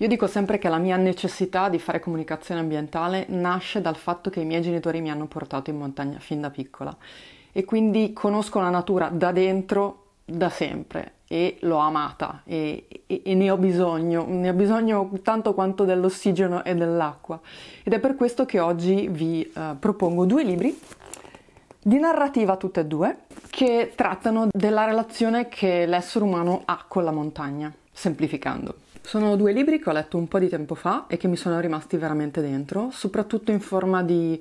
Io dico sempre che la mia necessità di fare comunicazione ambientale nasce dal fatto che i miei genitori mi hanno portato in montagna fin da piccola e quindi conosco la natura da dentro da sempre e l'ho amata e, e, e, ne ho bisogno, ne ho bisogno tanto quanto dell'ossigeno e dell'acqua ed è per questo che oggi vi eh, propongo due libri di narrativa tutte e due che trattano della relazione che l'essere umano ha con la montagna, semplificando. Sono due libri che ho letto un po' di tempo fa e che mi sono rimasti veramente dentro, soprattutto in forma di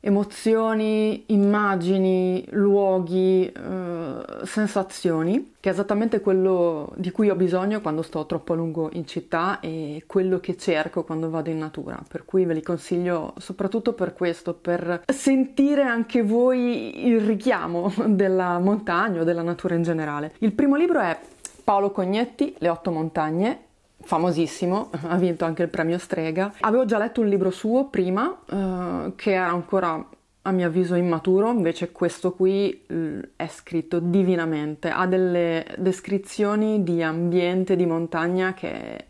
emozioni, immagini, luoghi, eh, sensazioni, che è esattamente quello di cui ho bisogno quando sto troppo a lungo in città e quello che cerco quando vado in natura. Per cui ve li consiglio soprattutto per questo, per sentire anche voi il richiamo della montagna o della natura in generale. Il primo libro è Paolo Cognetti, Le otto montagne, famosissimo, ha vinto anche il premio Strega. Avevo già letto un libro suo prima, eh, che era ancora a mio avviso immaturo, invece questo qui mm, è scritto divinamente, ha delle descrizioni di ambiente, di montagna che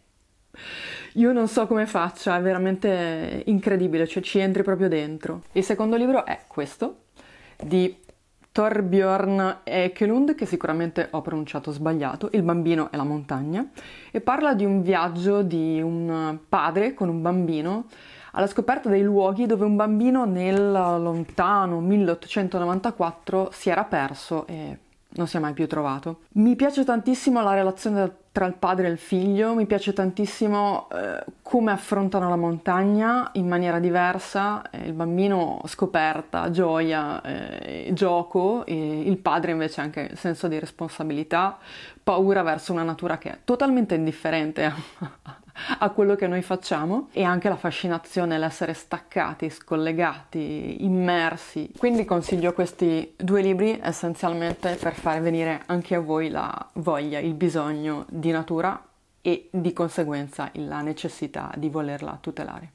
io non so come faccia, è veramente incredibile, cioè ci entri proprio dentro. Il secondo libro è questo, di Torbjörn Ekelund, che sicuramente ho pronunciato sbagliato, Il bambino e la montagna, e parla di un viaggio di un padre con un bambino alla scoperta dei luoghi dove un bambino nel lontano 1894 si era perso e non si è mai più trovato. Mi piace tantissimo la relazione tra il padre e il figlio, mi piace tantissimo eh, come affrontano la montagna in maniera diversa, eh, il bambino scoperta, gioia, eh, gioco, il padre invece anche senso di responsabilità, paura verso una natura che è totalmente indifferente a a quello che noi facciamo e anche la fascinazione, l'essere staccati, scollegati, immersi. Quindi consiglio questi due libri essenzialmente per far venire anche a voi la voglia, il bisogno di natura e di conseguenza la necessità di volerla tutelare.